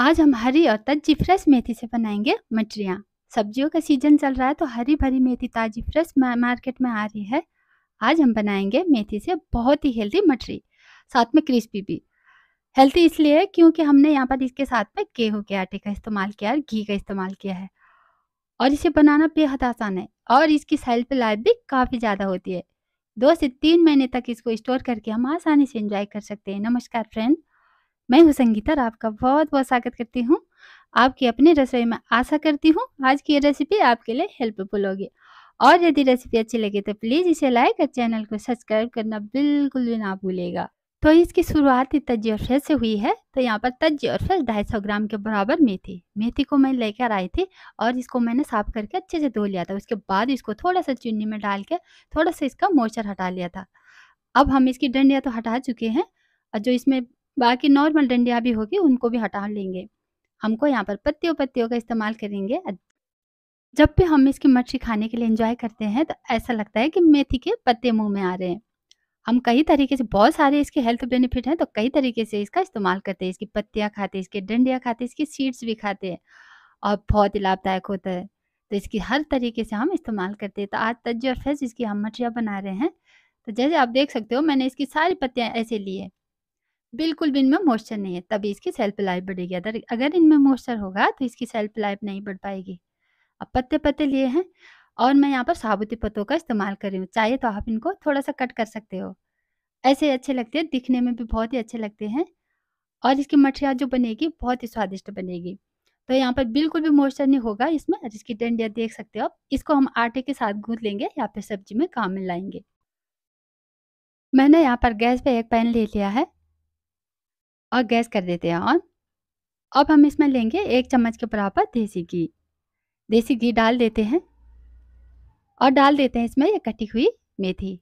आज हम हरी और ताजी फ्रेश मेथी से बनाएंगे मटरियाँ सब्जियों का सीजन चल रहा है तो हरी भरी मेथी ताजी फ्रेश मार्केट में आ रही है आज हम बनाएंगे मेथी से बहुत ही हेल्दी मटरी साथ में क्रिस्पी भी हेल्थी इसलिए है क्योंकि हमने यहाँ पर इसके साथ में गेहूँ के आटे का इस्तेमाल किया है घी का इस्तेमाल किया है और इसे बनाना बेहद आसान है और इसकी सेल्फ लाइफ भी काफ़ी ज़्यादा होती है दो से तीन महीने तक इसको स्टोर करके हम आसानी से इंजॉय कर सकते हैं नमस्कार फ्रेंड मैं हूँ संगीता और आपका बहुत बहुत स्वागत करती हूँ आपकी अपनी रसोई में आशा करती हूँ आज की ये रेसिपी आपके लिए हेल्पफुल होगी और यदि रेसिपी अच्छी लगे तो प्लीज़ इसे लाइक और चैनल को सब्सक्राइब करना बिल्कुल भी ना भूलेगा तो इसकी शुरुआत तजी और फ्रेश से हुई है तो यहाँ पर तज्जी और फ्रेश ढाई सौ ग्राम के बराबर मेथी मेथी को मैं लेकर आई थी और इसको मैंने साफ करके अच्छे से धो लिया था उसके बाद इसको थोड़ा सा चुन्नी में डाल के थोड़ा सा इसका मोचर हटा लिया था अब हम इसकी डंडियाँ तो हटा चुके हैं और जो इसमें बाकी नॉर्मल डंडिया भी होगी उनको भी हटा लेंगे हमको यहाँ पर पत्तियों पत्तियों का इस्तेमाल करेंगे जब भी हम इसकी मछली खाने के लिए इंजॉय करते हैं तो ऐसा लगता है कि मेथी के पत्ते मुंह में आ रहे हैं हम कई तरीके से बहुत सारे इसके हेल्थ बेनिफिट हैं तो कई तरीके से इसका इस्तेमाल करते हैं इसकी पत्तियाँ खाते हैं इसके डंडियाँ खाते हैं इसकी सीड्स भी खाते हैं और बहुत ही लाभदायक होता है तो इसकी हर तरीके से हम इस्तेमाल करते हैं तो आज तज और इसकी हम मछलियाँ बना रहे हैं तो जैसे आप देख सकते हो मैंने इसकी सारी पत्तियाँ ऐसे ली है बिल्कुल भी इनमें मॉइस्चर नहीं है तभी इसकी सेल्फ लाइफ बढ़ेगी अदर अगर इनमें मॉइस्चर होगा तो इसकी सेल्फ लाइफ नहीं बढ़ पाएगी अब पत्ते पत्ते लिए हैं और मैं यहाँ पर साबुती पत्तों का इस्तेमाल कर रही हूँ चाहे तो आप इनको थोड़ा सा कट कर सकते हो ऐसे अच्छे लगते हैं दिखने में भी बहुत ही अच्छे लगते हैं और इसकी मठिया जो बनेगी बहुत ही स्वादिष्ट बनेगी तो यहाँ पर बिल्कुल भी मॉइस्चर नहीं होगा इसमें इसकी डंडिया देख सकते हो आप इसको हम आटे के साथ गूंथ लेंगे या फिर सब्जी में काम में लाएंगे मैंने यहाँ पर गैस पे एक पैन ले लिया है और गैस कर देते हैं ऑन अब हम इसमें लेंगे एक चम्मच के बराबर देसी घी देसी घी डाल देते हैं और डाल देते हैं इसमें ये कटी हुई मेथी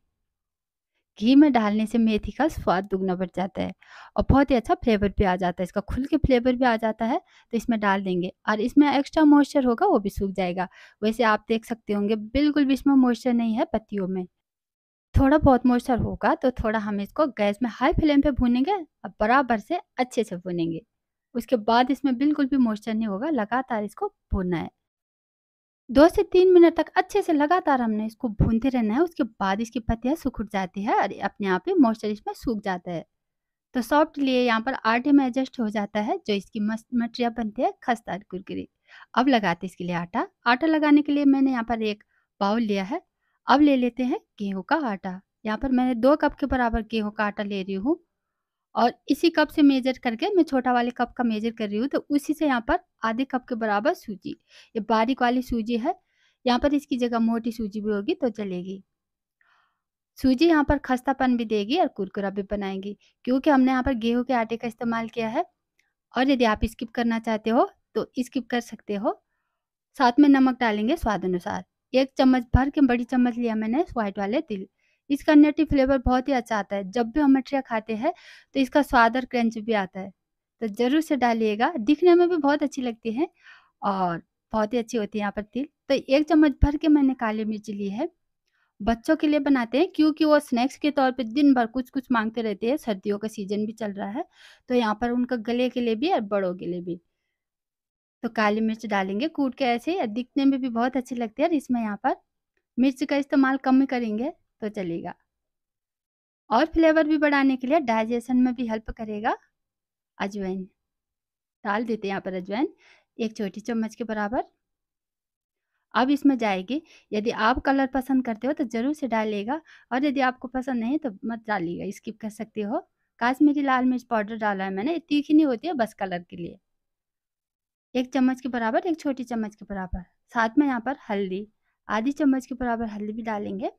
घी में डालने से मेथी का स्वाद दुगना बढ़ जाता है और बहुत ही अच्छा फ्लेवर भी आ जाता है इसका खुल के फ्लेवर भी आ जाता है तो इसमें डाल देंगे और इसमें एक्स्ट्रा मॉइस्चर होगा वो भी सूख जाएगा वैसे आप देख सकते होंगे बिल्कुल भी इसमें मॉइस्चर नहीं है पत्तियों में थोड़ा बहुत मॉइस्चर होगा तो थोड़ा हम इसको गैस में हाई फ्लेम पे भूनेंगे और बराबर से अच्छे से भूनेंगे उसके बाद इसमें बिल्कुल भी मॉइस्चर नहीं होगा लगातार इसको भूनना है दो से तीन मिनट तक अच्छे से लगातार हमने इसको भूनते रहना है उसके बाद इसकी पत्तियाँ सूख जाती है और अपने आप ही मॉइस्चर इसमें सूख जाता है तो सॉफ्ट लिए यहाँ पर आटे में एडजस्ट हो जाता है जो इसकी मस्त मटरिया बनती है खस्ता कुरकुरी अब लगाते इसके लिए आटा आटा लगाने के लिए मैंने यहाँ पर एक बाउल लिया है अब ले लेते हैं गेहूं का आटा यहाँ पर मैंने दो कप के बराबर गेहूँ का आटा ले रही हूँ और इसी कप से मेजर करके मैं छोटा वाले कप का मेजर कर रही हूँ तो उसी से यहाँ पर आधे कप के बराबर सूजी ये बारीक वाली सूजी है यहाँ पर इसकी जगह मोटी सूजी भी होगी तो चलेगी सूजी यहाँ पर खस्तापन भी देगी और कुरकुरा भी बनाएंगी क्योंकि हमने यहाँ पर गेहूं के आटे का इस्तेमाल किया है और यदि आप स्किप करना चाहते हो तो स्किप कर सकते हो साथ में नमक डालेंगे स्वाद अनुसार एक चम्मच भर के बड़ी चम्मच लिया मैंने व्हाइट वाले तिल इसका नटी फ्लेवर बहुत ही अच्छा आता है जब भी हम मठिया खाते हैं तो इसका स्वाद और क्रंच भी आता है तो ज़रूर से डालिएगा दिखने में भी बहुत अच्छी लगती है और बहुत ही अच्छी होती है यहाँ पर तिल तो एक चम्मच भर के मैंने काली मिर्च ली है बच्चों के लिए बनाते हैं क्योंकि वो स्नैक्स के तौर पे दिन भर कुछ कुछ मांगते रहते हैं सर्दियों का सीजन भी चल रहा है तो यहाँ पर उनका गले के लिए भी और बड़ों के लिए भी तो काली मिर्च डालेंगे कूट के ऐसे दिखने में भी बहुत अच्छी लगती है और इसमें यहाँ पर मिर्च का इस्तेमाल कम करेंगे तो चलेगा और फ्लेवर भी बढ़ाने के लिए डाइजेशन में भी हेल्प करेगा अजवाइन डाल देते हैं यहाँ पर अजवाइन एक छोटी चम्मच के बराबर अब इसमें जाएगी यदि आप कलर पसंद करते हो तो ज़रूर से डालिएगा और यदि आपको पसंद नहीं तो मत डालिएगा स्किप कर सकते हो काश्मीरी लाल मिर्च पाउडर डाला है मैंने तीखी नहीं होती है बस कलर के लिए एक चम्मच के बराबर एक छोटी चम्मच के बराबर साथ में यहाँ पर हल्दी आधी चम्मच के बराबर हल्दी भी डालेंगे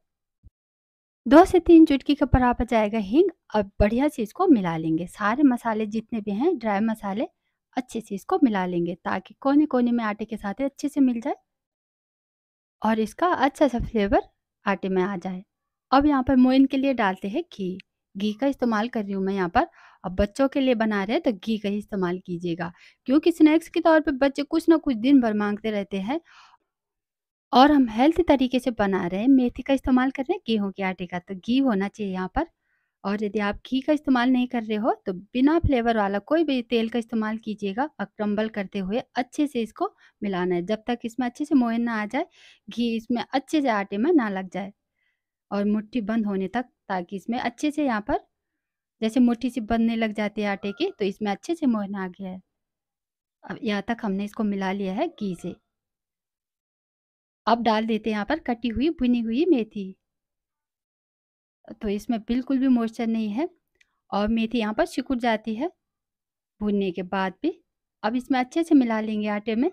दो से तीन चुटकी के बराबर जाएगा हींग और बढ़िया से इसको मिला लेंगे सारे मसाले जितने भी हैं ड्राई मसाले अच्छे से इसको मिला लेंगे ताकि कोने कोने में आटे के साथ अच्छे से मिल जाए और इसका अच्छा सा फ्लेवर आटे में आ जाए अब यहाँ पर मोइन के लिए डालते हैं घी घी का इस्तेमाल कर रही हूँ मैं यहाँ पर अब बच्चों के लिए बना रहे तो घी का ही इस्तेमाल कीजिएगा क्योंकि स्नैक्स के तौर पर बच्चे कुछ ना कुछ दिन भर मांगते रहते हैं और हम हेल्थ तरीके से बना रहे हैं मेथी का इस्तेमाल कर रहे हैं गेहूँ के आटे का तो घी होना चाहिए यहाँ पर और यदि आप घी का इस्तेमाल नहीं कर रहे हो तो बिना फ्लेवर वाला कोई भी तेल का इस्तेमाल कीजिएगा और क्रम्बल करते हुए अच्छे से इसको मिलाना है जब तक इसमें अच्छे से मोहन ना आ जाए घी इसमें अच्छे से आटे में ना लग जाए और मुट्ठी बंद होने तक ताकि इसमें अच्छे से यहाँ पर जैसे मुट्ठी सी बनने लग जाती है आटे की तो इसमें अच्छे से मोहन आ गया है अब यहाँ तक हमने इसको मिला लिया है घी से अब डाल देते हैं यहाँ पर कटी हुई भुनी हुई मेथी तो इसमें बिल्कुल भी मॉइस्चर नहीं है और मेथी यहाँ पर सिकुड़ जाती है भुनने के बाद भी अब इसमें अच्छे से मिला लेंगे आटे में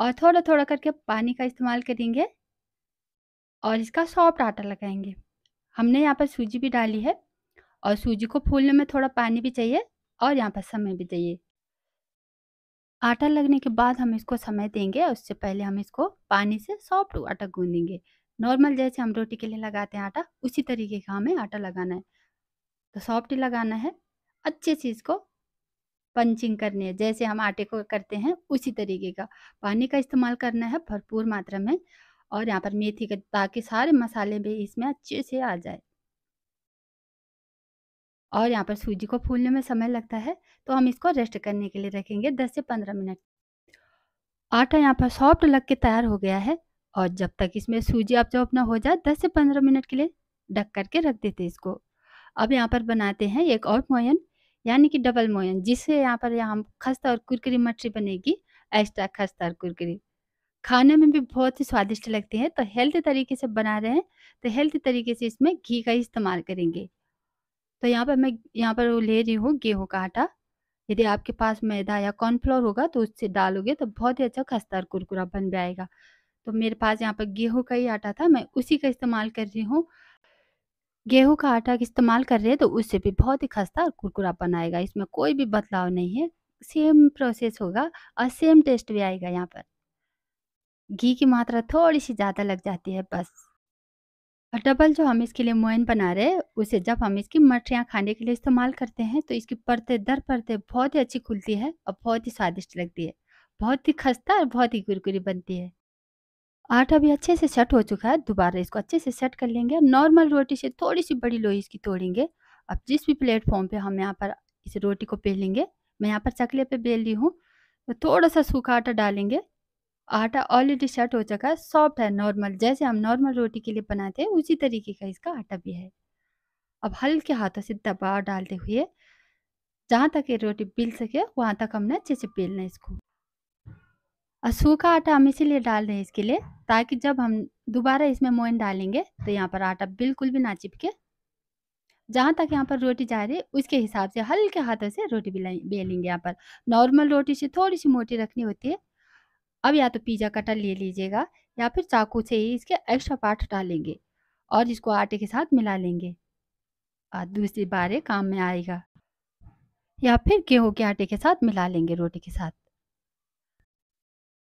और थोड़ा थोड़ा करके पानी का इस्तेमाल करेंगे और इसका सॉफ्ट आटा लगाएंगे हमने यहाँ पर सूजी भी डाली है और सूजी को फूलने में थोड़ा पानी भी चाहिए और यहाँ पर समय भी चाहिए आटा लगने के बाद हम इसको समय देंगे उससे पहले हम इसको पानी से सॉफ्ट आटा गूंदेंगे नॉर्मल जैसे हम रोटी के लिए लगाते हैं आटा उसी तरीके का हमें आटा लगाना है तो सॉफ्ट लगाना है अच्छे से इसको पंचिंग करनी है जैसे हम आटे को करते हैं उसी तरीके का पानी का इस्तेमाल करना है भरपूर मात्रा में और यहाँ पर मेथी का ताकि सारे मसाले भी इसमें अच्छे से आ जाए और यहाँ पर सूजी को फूलने में समय लगता है तो हम इसको रेस्ट करने के लिए रखेंगे 10 से 15 मिनट आटा यहाँ पर सॉफ्ट लग के तैयार हो गया है और जब तक इसमें सूजी आप जब अपना हो जाए 10 से 15 मिनट के लिए ढक करके रख देते इसको अब यहाँ पर बनाते हैं एक और मोयन यानी कि डबल मोयन जिससे यहाँ पर यहाँ खस्ता और कुरकरी मछली बनेगी एक्स्ट्रा खस्ता और कुरकरी खाने में भी बहुत ही स्वादिष्ट लगती है तो हेल्थ तरीके से बना रहे हैं तो हेल्थ तरीके से इसमें घी का इस्तेमाल करेंगे तो यहाँ पर मैं यहाँ पर ले रही हूँ गेहूँ का आटा यदि आपके पास मैदा या कॉर्नफ्लोर होगा तो उससे डालोगे तो बहुत ही अच्छा खस्ता और कुरकुरा बन जाएगा तो मेरे पास यहाँ पर गेहूँ का ही आटा था मैं उसी का इस्तेमाल कर रही हूँ गेहूँ का आटा इस्तेमाल कर रहे हैं तो उससे भी बहुत ही खस्ता और कुरकुरा बनाएगा इसमें कोई भी बदलाव नहीं है सेम प्रोसेस होगा और सेम टेस्ट भी आएगा यहाँ पर घी की मात्रा थोड़ी सी ज़्यादा लग जाती है बस और डबल जो हम इसके लिए मोइन बना रहे हैं उसे जब हम इसकी मठरियाँ खाने के लिए इस्तेमाल करते हैं तो इसकी परतें दर परतें बहुत ही अच्छी खुलती है और बहुत ही स्वादिष्ट लगती है बहुत ही खस्ता और बहुत ही कुरकुरी बनती है आटा भी अच्छे से सेट हो चुका है दोबारा इसको अच्छे से सेट कर लेंगे नॉर्मल रोटी से थोड़ी सी बड़ी लोई इसकी तोड़ेंगे अब जिस भी प्लेटफॉर्म पे हम यहाँ पर इस रोटी को बेलेंगे मैं यहाँ पर चकले पे बेल रही हूँ तो थोड़ा सा सूखा आटा डालेंगे आटा ऑलरेडी सेट हो चुका है सॉफ्ट है नॉर्मल जैसे हम नॉर्मल रोटी के लिए बनाते हैं उसी तरीके का इसका आटा भी है अब हल्के हाथों से दबाव डालते हुए जहाँ तक ये रोटी बिल सके वहाँ तक हमने अच्छे से बेलना है इसको और सूखा आटा हम इसीलिए डाल रहे हैं इसके लिए ताकि जब हम दोबारा इसमें मोइन डालेंगे तो यहाँ पर आटा बिल्कुल भी ना चिपके जहाँ तक यहाँ पर रोटी जा रही है उसके हिसाब से हल्के हाथों से रोटी बेलेंगे यहाँ पर नॉर्मल रोटी से थोड़ी सी मोटी रखनी होती है अब या तो पिज़्ज़ा कटर ले लीजिएगा या फिर चाकू से ही इसके एक्स्ट्रा पार्ट हटा लेंगे और इसको आटे के साथ मिला लेंगे और दूसरी बार काम में आएगा या फिर गेहूँ के आटे के साथ मिला लेंगे रोटी के साथ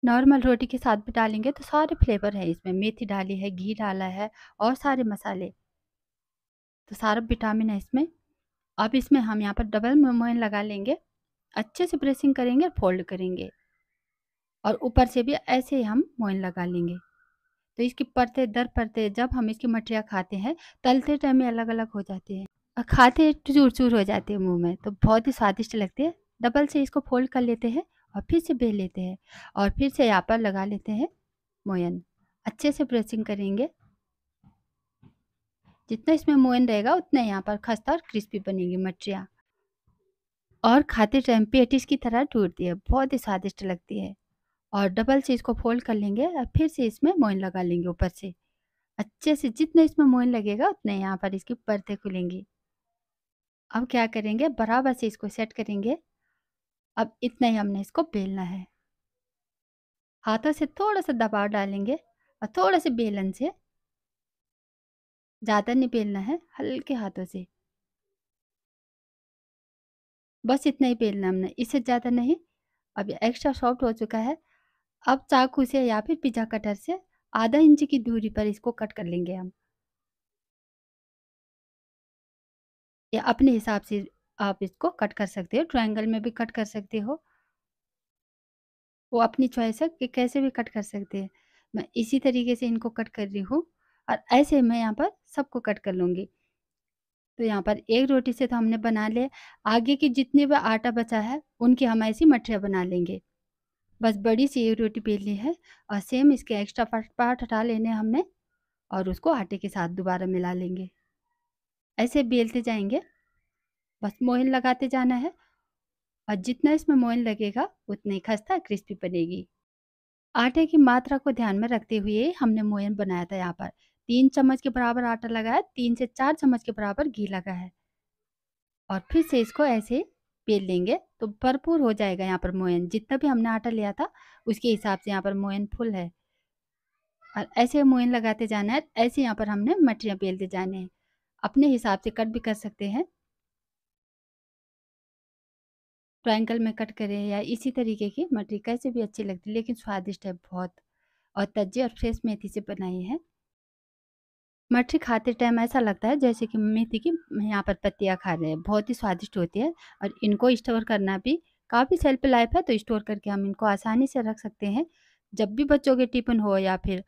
नॉर्मल रोटी के साथ भी डालेंगे तो सारे फ्लेवर है इसमें मेथी डाली है घी डाला है और सारे मसाले तो सारा विटामिन है इसमें अब इसमें हम यहाँ पर डबल मोमोइन लगा लेंगे अच्छे से प्रेसिंग करेंगे फोल्ड करेंगे और ऊपर से भी ऐसे ही हम मोइन लगा लेंगे तो इसकी परते दर परते जब हम इसकी मठरियाँ खाते हैं तलते टाइम में अलग अलग हो जाते हैं और खाते चूर चूर हो जाते हैं मुंह में तो बहुत ही स्वादिष्ट लगते हैं डबल से इसको फोल्ड कर लेते हैं और फिर से बेल लेते हैं और फिर से यहाँ पर लगा लेते हैं मोयन अच्छे से ब्रशिंग करेंगे जितना इसमें मोयन रहेगा उतना यहाँ पर खस्ता और क्रिस्पी बनेगी मटरिया और खाते टाइम पेटिस की तरह टूटती है बहुत ही स्वादिष्ट लगती है और डबल से इसको फोल्ड कर लेंगे और फिर से इसमें मोइन लगा लेंगे ऊपर से अच्छे से जितने इसमें मोइन लगेगा उतने यहाँ पर इसकी परतें खुलेंगी अब क्या करेंगे बराबर से इसको सेट करेंगे अब इतना ही हमने इसको बेलना है हाथों से थोड़ा सा दबाव डालेंगे और थोड़ा से बेलन से ज़्यादा नहीं बेलना है हल्के हाथों से बस इतना ही बेलना हमने इससे ज़्यादा नहीं अब एक्स्ट्रा सॉफ्ट हो चुका है अब चाकू से या फिर पिज्ज़ा कटर से आधा इंच की दूरी पर इसको कट कर लेंगे हम या अपने हिसाब से आप इसको कट कर सकते हो ट्रायंगल में भी कट कर सकते हो वो अपनी चॉइस है कि कैसे भी कट कर सकते हैं मैं इसी तरीके से इनको कट कर रही हूँ और ऐसे मैं यहाँ पर सबको कट कर लूँगी तो यहाँ पर एक रोटी से तो हमने बना लिया आगे की जितने भी आटा बचा है उनकी हम ऐसी मठिया बना लेंगे बस बड़ी सी एक रोटी बेल ली है और सेम इसके एक्स्ट्रा पार्ट पार्ट हटा लेने हमने और उसको आटे के साथ दोबारा मिला लेंगे ऐसे बेलते जाएंगे बस मोहन लगाते जाना है और जितना इसमें मोहन लगेगा उतनी खस्ता क्रिस्पी बनेगी आटे की मात्रा को ध्यान में रखते हुए हमने मोइन बनाया था यहाँ पर तीन चम्मच के बराबर आटा लगाया तीन से चार चम्मच के बराबर घी लगा है और फिर से इसको ऐसे पेल लेंगे तो भरपूर हो जाएगा यहाँ पर मोयन जितना भी हमने आटा लिया था उसके हिसाब से यहाँ पर मोयन फुल है और ऐसे मोयन लगाते जाना है ऐसे यहाँ पर हमने मटरियाँ पेलते जाने हैं अपने हिसाब से कट भी कर सकते हैं ट्राइंगल में कट करें या इसी तरीके की मटरी कैसे भी अच्छी लगती है लेकिन स्वादिष्ट है बहुत और तजे और फ्रेश मेथी से बनाई है मच्छी खाते टाइम ऐसा लगता है जैसे कि मेथी की यहाँ पर पत्तियाँ खा रहे हैं बहुत ही स्वादिष्ट होती है और इनको स्टोर करना भी काफ़ी सेल्फ लाइफ है तो स्टोर करके हम इनको आसानी से रख सकते हैं जब भी बच्चों के टिफिन हो या फिर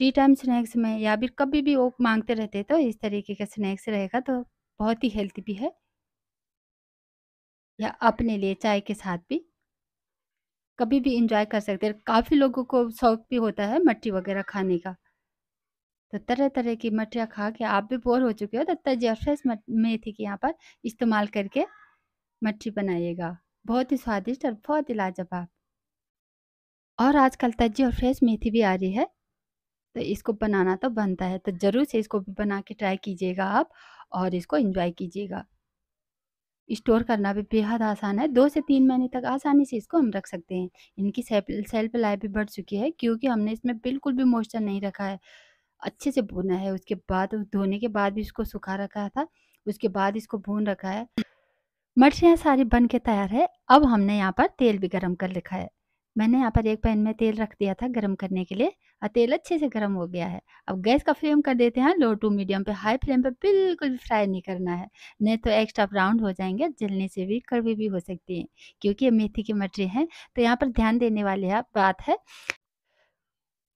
टी टाइम स्नैक्स में या फिर कभी भी वो मांगते रहते तो इस तरीके का स्नैक्स रहेगा तो बहुत ही हेल्थी भी है या अपने लिए चाय के साथ भी कभी भी इंजॉय कर सकते हैं काफ़ी लोगों को शौक भी होता है मट्टी वगैरह खाने का तो तरह-तरह की मठियाँ खा के आप भी बोर हो चुके हो तो और फ्रेश मेथी के यहाँ पर इस्तेमाल करके मट्ठी बनाइएगा। बहुत ही स्वादिष्ट और बहुत ही लाजवाब। और आजकल तजी और फ्रेश मेथी भी आ रही है। तो इसको बनाना तो बनता है तो ज़रूर से इसको भी बना के ट्राई कीजिएगा आप और इसको इंजॉय कीजिएगा। स्टोर करना भी बेहद आसान है। दो से तीन महीने तक आसानी से इसको हम रख सकते हैं। इनकी सेल्फ सेल्फ लाइफ भी बढ़ चुकी है क्योंकि हमने इसमें बिल्कुल भी मॉइस्चर नहीं रखा है। अच्छे से भुना है उसके बाद धोने के बाद भी इसको सुखा रखा था उसके बाद इसको भून रखा है मर्चियाँ सारी बन के तैयार है अब हमने यहाँ पर तेल भी गर्म कर रखा है मैंने यहाँ पर एक पैन में तेल रख दिया था गर्म करने के लिए और तेल अच्छे से गर्म हो गया है अब गैस का फ्लेम कर देते हैं लो टू मीडियम पे हाई फ्लेम पे बिल्कुल भी फ्राई नहीं करना है नहीं तो एक्स्ट्रा ब्राउन हो जाएंगे जलने से भी कड़वी भी हो सकती है क्योंकि ये मेथी की मटरी है तो यहाँ पर ध्यान देने वाली बात है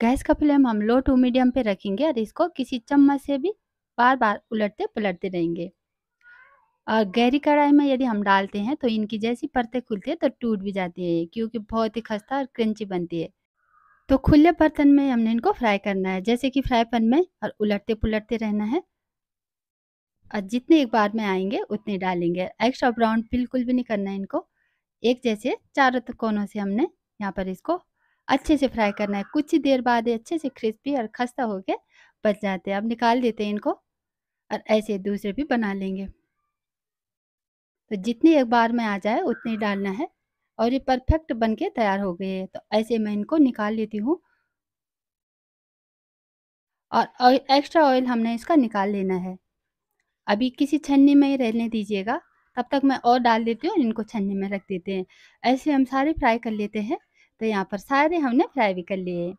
गैस का फ्लेम हम लो टू मीडियम पे रखेंगे और इसको किसी चम्मच से भी बार बार उलटते पलटते रहेंगे और गहरी कढ़ाई में यदि हम डालते हैं तो इनकी जैसी परतें खुलती है तो टूट भी जाती है क्योंकि बहुत ही खस्ता और क्रंची बनती है तो खुले बर्तन में हमने इनको फ्राई करना है जैसे कि फ्राई पैन में और उलटते पुलटते रहना है और जितने एक बार में आएंगे उतने डालेंगे एक्स्ट्रा ब्राउन बिल्कुल भी नहीं करना है इनको एक जैसे चारों कोनों से हमने यहाँ पर इसको अच्छे से फ्राई करना है कुछ ही देर बाद ये अच्छे से क्रिस्पी और खस्ता के बच जाते हैं अब निकाल देते हैं इनको और ऐसे दूसरे भी बना लेंगे तो जितनी एक बार में आ जाए उतनी डालना है और ये परफेक्ट बन के तैयार हो गए तो ऐसे मैं इनको निकाल लेती हूँ और एक्स्ट्रा ऑयल हमने इसका निकाल लेना है अभी किसी छन्नी में ही रहने दीजिएगा तब तक मैं और डाल देती हूँ इनको छन्नी में रख देते हैं ऐसे हम सारे फ्राई कर लेते हैं तो यहाँ पर सारे हमने फ्राई भी कर लिए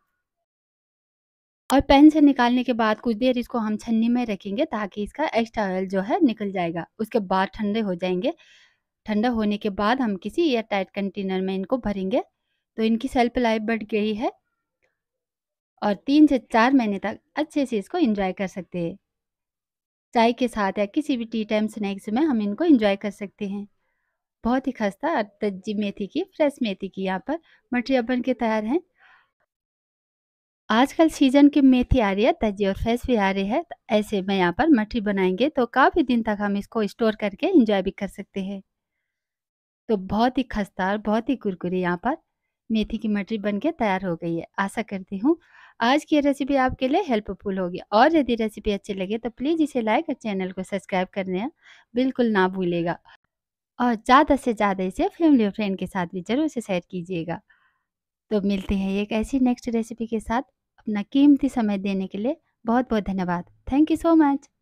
और पैन से निकालने के बाद कुछ देर इसको हम छन्नी में रखेंगे ताकि इसका एक्स्ट्रा ऑयल जो है निकल जाएगा उसके बाद ठंडे हो जाएंगे ठंडा होने के बाद हम किसी एयर टाइट कंटेनर में इनको भरेंगे तो इनकी सेल्फ लाइफ बढ़ गई है और तीन से चार महीने तक अच्छे से इसको इंजॉय कर सकते हैं चाय के साथ या किसी भी टी टाइम स्नैक्स में हम इनको इंजॉय कर सकते हैं बहुत ही खस्ता और मेथी की फ्रेश मेथी की यहाँ पर मटरिया बन के तैयार हैं आजकल सीजन की मेथी आ रही है तजी और फ्रेश भी आ रही है तो ऐसे में यहाँ पर मठरी बनाएंगे तो काफ़ी दिन तक हम इसको स्टोर करके इंजॉय भी कर सकते हैं तो बहुत ही खस्ता और बहुत ही कुरकुरी यहाँ पर मेथी की मठरी बन के तैयार हो गई है आशा करती हूँ आज की रेसिपी आपके लिए हेल्पफुल होगी और यदि रेसिपी अच्छी लगे तो प्लीज़ इसे लाइक और चैनल को सब्सक्राइब करना बिल्कुल ना भूलेगा और ज़्यादा से ज़्यादा इसे फैमिली और फ्रेंड के साथ भी ज़रूर से शेयर कीजिएगा तो मिलते हैं एक ऐसी नेक्स्ट रेसिपी के साथ अपना कीमती समय देने के लिए बहुत बहुत धन्यवाद थैंक यू सो मच